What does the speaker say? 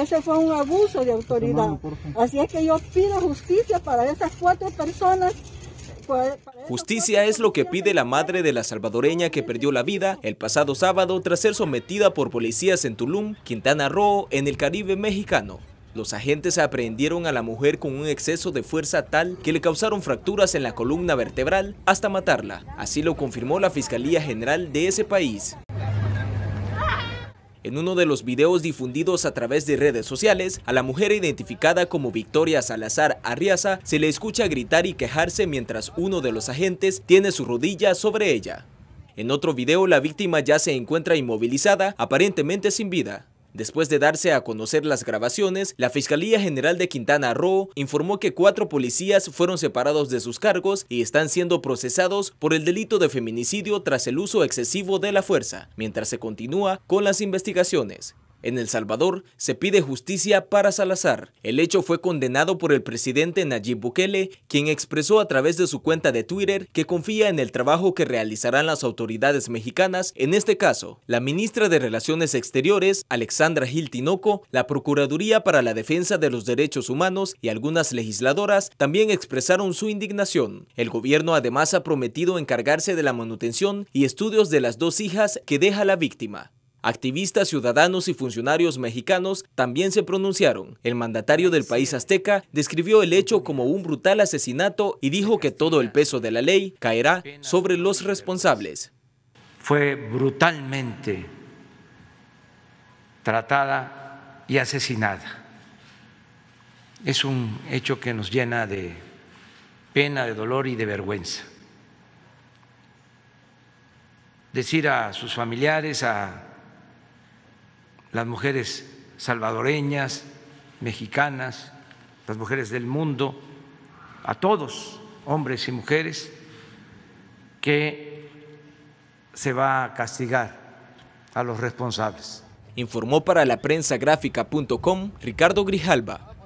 Ese fue un abuso de autoridad. Así es que yo pido justicia para esas cuatro personas Justicia es lo que pide la madre de la salvadoreña que perdió la vida el pasado sábado tras ser sometida por policías en Tulum, Quintana Roo, en el Caribe mexicano. Los agentes aprehendieron a la mujer con un exceso de fuerza tal que le causaron fracturas en la columna vertebral hasta matarla. Así lo confirmó la Fiscalía General de ese país. En uno de los videos difundidos a través de redes sociales, a la mujer identificada como Victoria Salazar Arriaza se le escucha gritar y quejarse mientras uno de los agentes tiene su rodilla sobre ella. En otro video, la víctima ya se encuentra inmovilizada, aparentemente sin vida. Después de darse a conocer las grabaciones, la Fiscalía General de Quintana Roo informó que cuatro policías fueron separados de sus cargos y están siendo procesados por el delito de feminicidio tras el uso excesivo de la fuerza, mientras se continúa con las investigaciones. En El Salvador se pide justicia para Salazar. El hecho fue condenado por el presidente Nayib Bukele, quien expresó a través de su cuenta de Twitter que confía en el trabajo que realizarán las autoridades mexicanas, en este caso, la ministra de Relaciones Exteriores, Alexandra Gil Tinoco, la Procuraduría para la Defensa de los Derechos Humanos y algunas legisladoras también expresaron su indignación. El gobierno además ha prometido encargarse de la manutención y estudios de las dos hijas que deja la víctima. Activistas, ciudadanos y funcionarios mexicanos también se pronunciaron. El mandatario del país azteca describió el hecho como un brutal asesinato y dijo que todo el peso de la ley caerá sobre los responsables. Fue brutalmente tratada y asesinada. Es un hecho que nos llena de pena, de dolor y de vergüenza. Decir a sus familiares, a las mujeres salvadoreñas, mexicanas, las mujeres del mundo, a todos, hombres y mujeres, que se va a castigar a los responsables. Informó para la prensa gráfica.com Ricardo Grijalba.